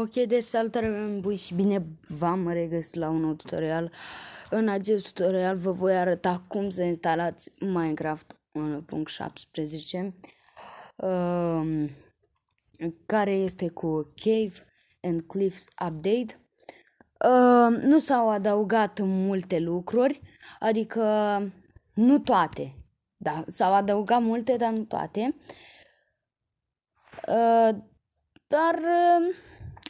Ok, deci salutare bui și bine v-am regăsit la un nou tutorial. În acest tutorial vă voi arăta cum să instalați Minecraft 1.17 um, care este cu Cave and Cliffs Update. Um, nu s-au adăugat multe lucruri, adică nu toate. Da, s-au adăugat multe, dar nu toate. Uh, dar uh,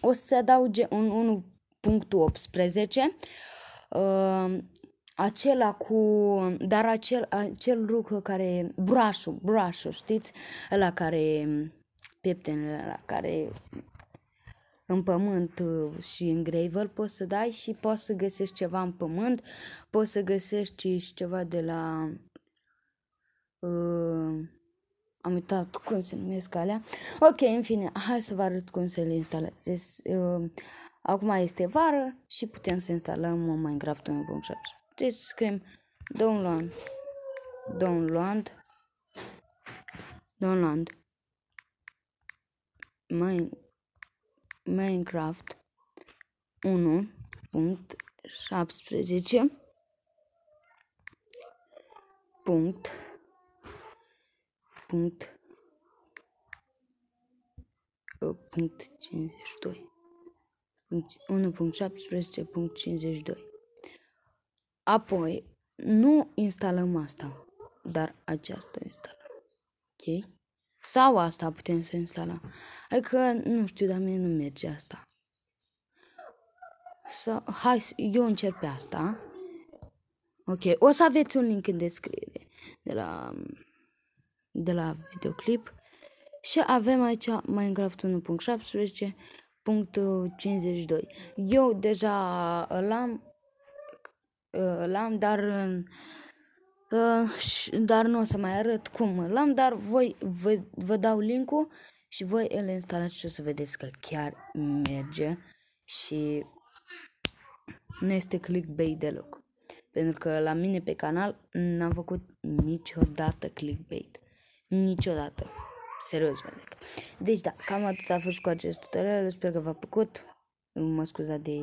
o să se adauge un 1.18 ă, acela cu, dar acel, acel lucru care, brașul, brașul, știți? la care, pieptenele la care în pământ ă, și în gravel poți să dai și poți să găsești ceva în pământ, poți să găsești și ceva de la uh, am uitat cum se numesc alea. Ok, în fine, hai să vă arăt cum să le instalez. Deci, uh, acum este vară și putem să instalăm Minecraft 1.6. Deci scriem download, download, download, Mine, Minecraft 1.17 punct punct, uh, punct 52. 1.17.52 Apoi, nu instalăm asta, dar aceasta instalăm. Ok? Sau asta putem să instalăm. Adică, nu știu, dar mie nu merge asta. Să, hai, eu încerc pe asta. Ok, o să aveți un link în descriere de la de la videoclip și avem aici Minecraft 1.17.52. Eu deja l-am uh, l-am, dar uh, dar nu o să mai arăt cum l-am, dar voi vă, vă dau linkul și voi îl instalați și o să vedeți că chiar merge și nu este clickbait deloc. Pentru că la mine pe canal n-am făcut niciodată clickbait niciodată. Serios, vă zic. Deci da, cam atât a fost cu acest tutorial. Sper că v-a plăcut. Mă scuza de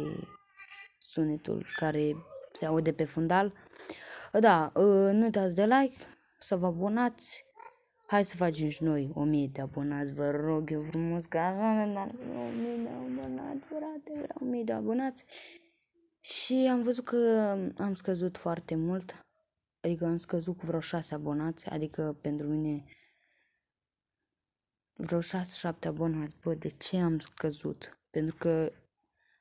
sunetul care se aude pe fundal. Da, ă, nu uitați de like, să vă abonați. Hai să facem și noi 1000 de abonați, vă rog eu frumos, ca 1000 de abonați, frate, vreau 1000 de abonați. Și am văzut că am scăzut foarte mult, adică am scăzut cu vreo 6 abonați, adică pentru mine vreo 6-7 abonați, bă, de ce am scăzut? Pentru că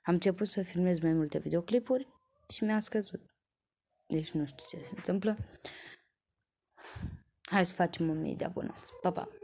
am început să filmez mai multe videoclipuri și mi-a scăzut. Deci nu știu ce se întâmplă. Hai să facem 1000 de abonați. Pa, pa!